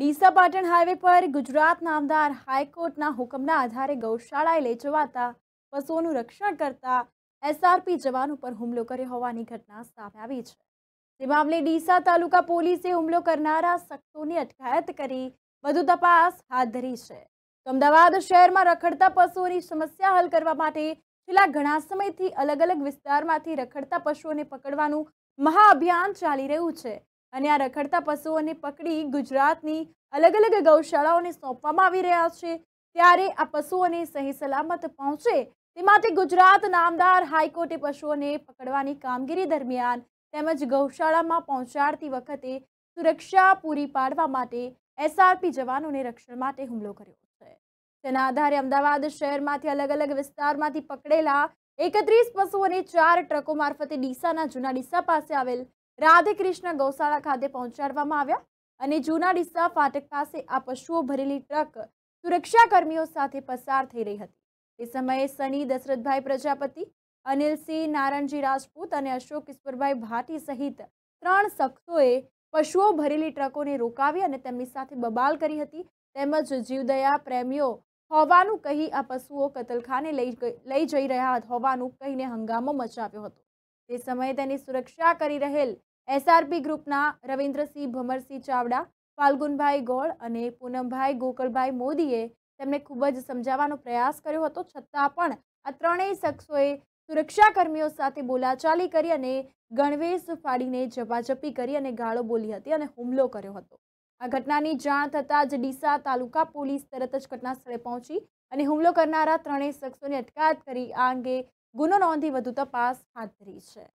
Deesa Patan highway પર ગુજરાત નામદાર હાઈકોર્ટના હુકમના આધારે ગૌશાળાએ લઈ જવાતા પશુઓનું રક્ષણ કરતા એસઆરપી જવાન ઉપર હુમલો કર્યો હોવાની ઘટના સામે આવી છે તે મામલે ડીસા તાલુકા પોલીસે હુમલો કરનારા શખ્સોની અટકાયત કરી વધુ તપાસ હાથ ધરી છે તો અમદાવાદ શહેરમાં રખડતા પશુઓની સમસ્યા હલ કરવા માટે છેલ્લા ઘણા સમયથી અલગ અલગ વિસ્તારમાંથી રખડતા પશુઓને પકડવાનું મહાઅભિયાન ચાલી રહ્યું છે અને આ રખડતા પશુઓને પકડી ગુજરાતની અલગ અલગ ગૌશાળાઓને સોંપવામાં આવી રહ્યા છે ત્યારે આ પશુઓને સહી સલામત પહોંચે તે માટે ગુજરાત નામદાર હાઈકોર્ટે પશુઓને પકડવાની કામગીરી દરમિયાન તેમજ ગૌશાળામાં પહોંચાડતી વખતે સુરક્ષા પૂરી પાડવા માટે એસઆરપી જવાનોને રક્ષણ માટે હુમલો કર્યો છે તેના આધારે અમદાવાદ શહેરમાંથી અલગ અલગ વિસ્તારમાંથી પકડેલા એકત્રીસ પશુઓને ચાર ટ્રકો મારફતે ડીસાના જૂના ડીસા પાસે આવેલ રાધેકૃષ્ણ ગૌશાળા ખાતે પહોંચાડવામાં આવ્યા અને જૂના ડીસા ફાટક પાસે આ પશુઓ ભરેલી ટ્રક સુરક્ષાકર્મીઓ સાથે પસાર થઈ રહી હતી એ સમયે સની દશરથભાઈ પ્રજાપતિ અનિલસિંહ નારણજી રાજપૂત અને અશોક ઈશ્વરભાઈ ભાટી સહિત ત્રણ શખ્સોએ પશુઓ ભરેલી ટ્રકોને રોકાવી અને તેમની સાથે બબાલ કરી હતી તેમજ જીવદયા પ્રેમીઓ હોવાનું કહી આ પશુઓ કતલખાને લઈ લઈ જઈ રહ્યા હોવાનું કહીને હંગામો મચાવ્યો હતો તે સમયે તેની સુરક્ષા કરી રહેલ એસઆરપી ગ્રુપના રવિન્દ્રસિંહ ભમરસિંહ ચાવડા ફાલ્ગુનભાઈ ગોળ અને પૂનમભાઈ ગોકળભાઈ મોદીએ તેમને ખૂબ જ સમજાવવાનો પ્રયાસ કર્યો હતો છતાં પણ આ ત્રણેય શખ્સોએ સુરક્ષાકર્મીઓ સાથે બોલાચાલી કરી અને ગણવેશ ફાડીને જપાજપી કરી અને ગાળો બોલી હતી અને હુમલો કર્યો હતો આ ઘટનાની જાણ થતાં જ ડીસા તાલુકા પોલીસ તરત જ ઘટના સ્થળે પહોંચી અને હુમલો કરનારા ત્રણેય શખ્સોની અટકાયત કરી આ અંગે ગુનો નોંધી વધુ તપાસ હાથ ધરી છે